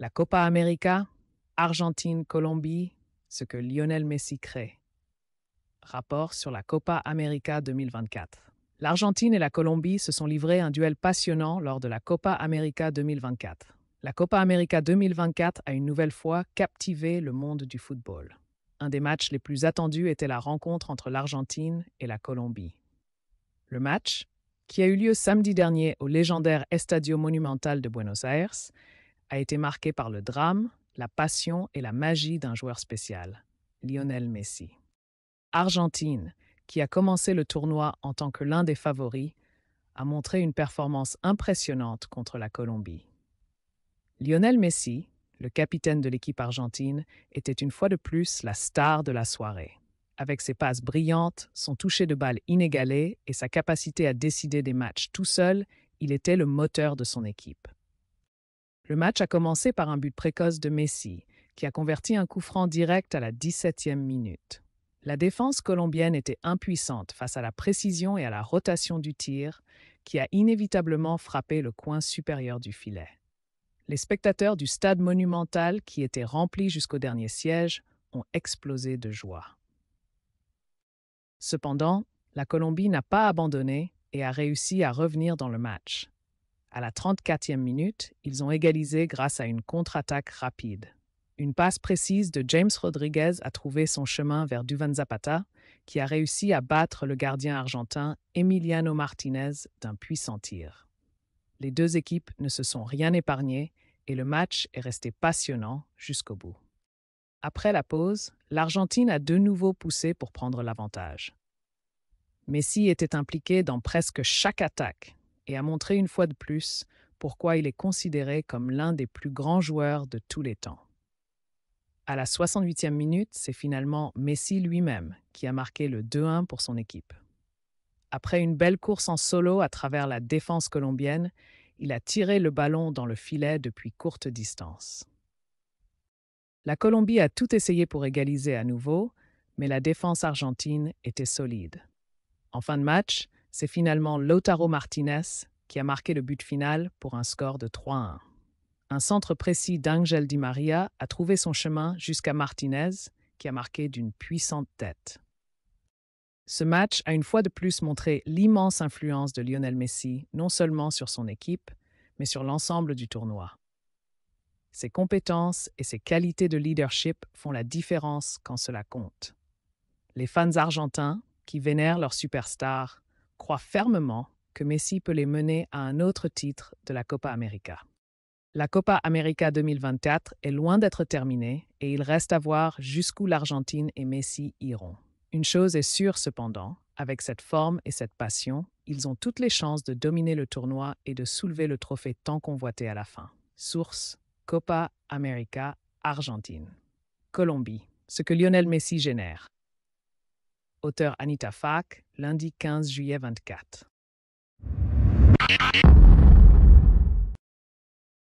La Copa América, Argentine-Colombie, ce que Lionel Messi crée. Rapport sur la Copa América 2024. L'Argentine et la Colombie se sont livrés un duel passionnant lors de la Copa América 2024. La Copa América 2024 a une nouvelle fois captivé le monde du football. Un des matchs les plus attendus était la rencontre entre l'Argentine et la Colombie. Le match, qui a eu lieu samedi dernier au légendaire Estadio Monumental de Buenos Aires, a été marqué par le drame, la passion et la magie d'un joueur spécial, Lionel Messi. Argentine, qui a commencé le tournoi en tant que l'un des favoris, a montré une performance impressionnante contre la Colombie. Lionel Messi, le capitaine de l'équipe argentine, était une fois de plus la star de la soirée. Avec ses passes brillantes, son toucher de balle inégalé et sa capacité à décider des matchs tout seul, il était le moteur de son équipe. Le match a commencé par un but précoce de Messi, qui a converti un coup franc direct à la 17e minute. La défense colombienne était impuissante face à la précision et à la rotation du tir, qui a inévitablement frappé le coin supérieur du filet. Les spectateurs du stade monumental, qui étaient remplis jusqu'au dernier siège, ont explosé de joie. Cependant, la Colombie n'a pas abandonné et a réussi à revenir dans le match. À la 34e minute, ils ont égalisé grâce à une contre-attaque rapide. Une passe précise de James Rodriguez a trouvé son chemin vers Duvan Zapata, qui a réussi à battre le gardien argentin Emiliano Martinez d'un puissant tir. Les deux équipes ne se sont rien épargnées et le match est resté passionnant jusqu'au bout. Après la pause, l'Argentine a de nouveau poussé pour prendre l'avantage. Messi était impliqué dans presque chaque attaque, et a montré une fois de plus pourquoi il est considéré comme l'un des plus grands joueurs de tous les temps. À la 68e minute, c'est finalement Messi lui-même qui a marqué le 2-1 pour son équipe. Après une belle course en solo à travers la défense colombienne, il a tiré le ballon dans le filet depuis courte distance. La Colombie a tout essayé pour égaliser à nouveau, mais la défense argentine était solide. En fin de match, c'est finalement Lautaro Martinez qui a marqué le but final pour un score de 3-1. Un centre précis d'Angel Di Maria a trouvé son chemin jusqu'à Martinez, qui a marqué d'une puissante tête. Ce match a une fois de plus montré l'immense influence de Lionel Messi, non seulement sur son équipe, mais sur l'ensemble du tournoi. Ses compétences et ses qualités de leadership font la différence quand cela compte. Les fans argentins, qui vénèrent leur superstar, croit fermement que Messi peut les mener à un autre titre de la Copa América. La Copa América 2024 est loin d'être terminée et il reste à voir jusqu'où l'Argentine et Messi iront. Une chose est sûre cependant, avec cette forme et cette passion, ils ont toutes les chances de dominer le tournoi et de soulever le trophée tant convoité à la fin. Source Copa América Argentine. Colombie, ce que Lionel Messi génère. Auteur Anita Fak, lundi 15 juillet 24.